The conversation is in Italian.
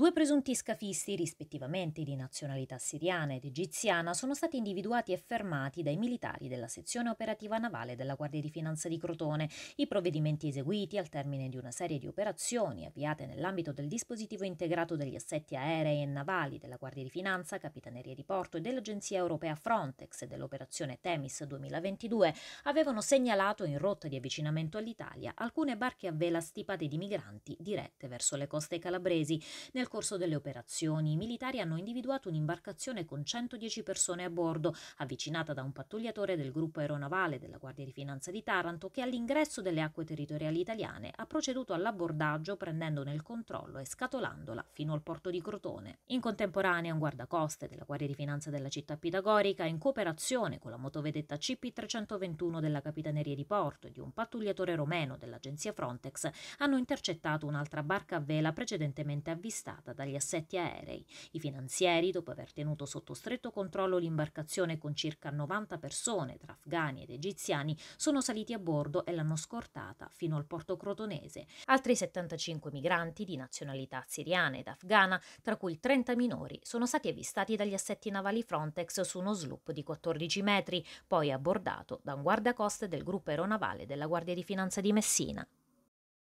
Due presunti scafisti, rispettivamente di nazionalità siriana ed egiziana, sono stati individuati e fermati dai militari della sezione operativa navale della Guardia di Finanza di Crotone. I provvedimenti eseguiti al termine di una serie di operazioni avviate nell'ambito del dispositivo integrato degli assetti aerei e navali della Guardia di Finanza, Capitaneria di Porto e dell'Agenzia Europea Frontex e dell'operazione Temis 2022, avevano segnalato in rotta di avvicinamento all'Italia alcune barche a vela stipate di migranti dirette verso le coste calabresi. Nel nel corso delle operazioni, i militari hanno individuato un'imbarcazione con 110 persone a bordo, avvicinata da un pattugliatore del gruppo aeronavale della Guardia di Finanza di Taranto, che all'ingresso delle acque territoriali italiane ha proceduto all'abbordaggio prendendone il controllo e scatolandola fino al porto di Crotone. In contemporanea, un guardacoste della Guardia di Finanza della città pitagorica, in cooperazione con la motovedetta CP321 della Capitaneria di Porto e di un pattugliatore romeno dell'agenzia Frontex, hanno intercettato un'altra barca a vela precedentemente avvistata sfasata dagli assetti aerei. I finanzieri, dopo aver tenuto sotto stretto controllo l'imbarcazione con circa 90 persone tra afghani ed egiziani, sono saliti a bordo e l'hanno scortata fino al porto crotonese. Altri 75 migranti di nazionalità siriana ed afghana, tra cui 30 minori, sono stati avvistati dagli assetti navali Frontex su uno sloop di 14 metri, poi abbordato da un guardacoste del gruppo aeronavale della Guardia di Finanza di Messina.